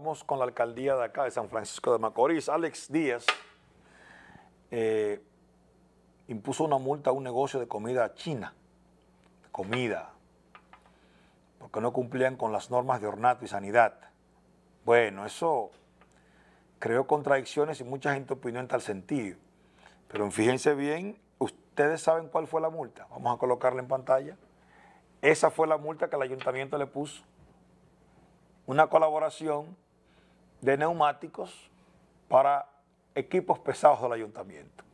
Vamos con la alcaldía de acá, de San Francisco de Macorís. Alex Díaz eh, impuso una multa a un negocio de comida china, comida, porque no cumplían con las normas de ornato y sanidad. Bueno, eso creó contradicciones y mucha gente opinó en tal sentido. Pero fíjense bien, ustedes saben cuál fue la multa. Vamos a colocarla en pantalla. Esa fue la multa que el ayuntamiento le puso. Una colaboración de neumáticos para equipos pesados del ayuntamiento.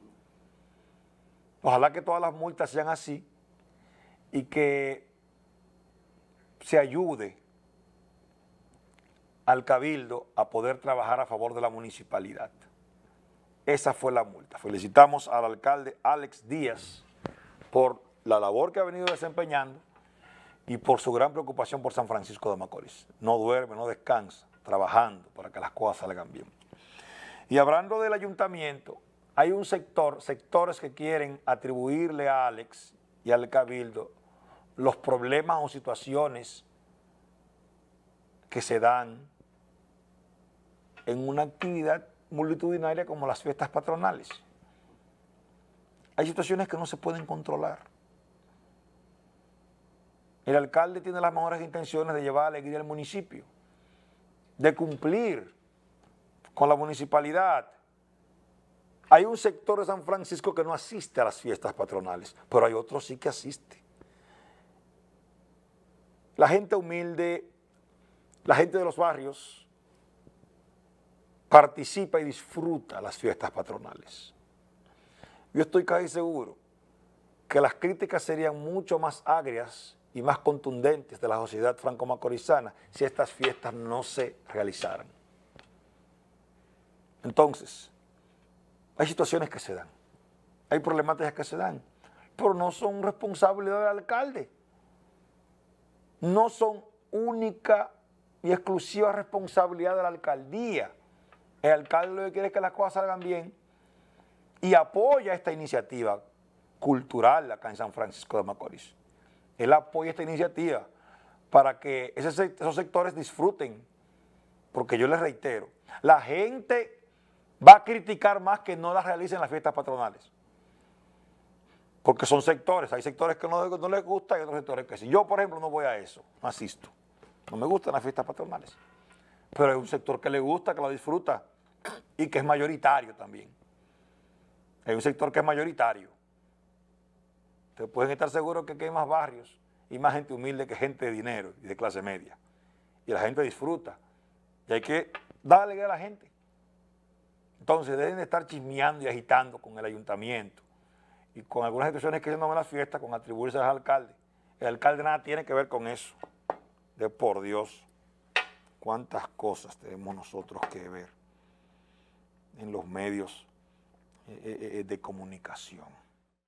Ojalá que todas las multas sean así y que se ayude al cabildo a poder trabajar a favor de la municipalidad. Esa fue la multa. Felicitamos al alcalde Alex Díaz por la labor que ha venido desempeñando y por su gran preocupación por San Francisco de Macorís. No duerme, no descansa trabajando para que las cosas salgan bien. Y hablando del ayuntamiento, hay un sector, sectores que quieren atribuirle a Alex y al Cabildo los problemas o situaciones que se dan en una actividad multitudinaria como las fiestas patronales. Hay situaciones que no se pueden controlar. El alcalde tiene las mejores intenciones de llevar alegría al municipio, de cumplir con la municipalidad. Hay un sector de San Francisco que no asiste a las fiestas patronales, pero hay otros sí que asiste. La gente humilde, la gente de los barrios, participa y disfruta las fiestas patronales. Yo estoy casi seguro que las críticas serían mucho más agrias y más contundentes de la sociedad franco-macorizana si estas fiestas no se realizaran. Entonces, hay situaciones que se dan, hay problemáticas que se dan, pero no son responsabilidad del alcalde. No son única y exclusiva responsabilidad de la alcaldía. El alcalde lo que quiere es que las cosas salgan bien y apoya esta iniciativa cultural acá en San Francisco de Macorís. Él apoya esta iniciativa para que esos sectores disfruten, porque yo les reitero, la gente va a criticar más que no las realicen las fiestas patronales. Porque son sectores, hay sectores que no, no les gusta y otros sectores que sí. Yo, por ejemplo, no voy a eso, no asisto. No me gustan las fiestas patronales. Pero hay un sector que le gusta, que lo disfruta y que es mayoritario también. Hay un sector que es mayoritario. Ustedes pueden estar seguros que hay más barrios y más gente humilde que gente de dinero y de clase media. Y la gente disfruta. Y hay que darle a la gente. Entonces, deben estar chismeando y agitando con el ayuntamiento y con algunas instituciones que se nombran las la fiesta con atribuirse al alcalde. El alcalde nada tiene que ver con eso. De por Dios, cuántas cosas tenemos nosotros que ver en los medios eh, eh, eh, de comunicación.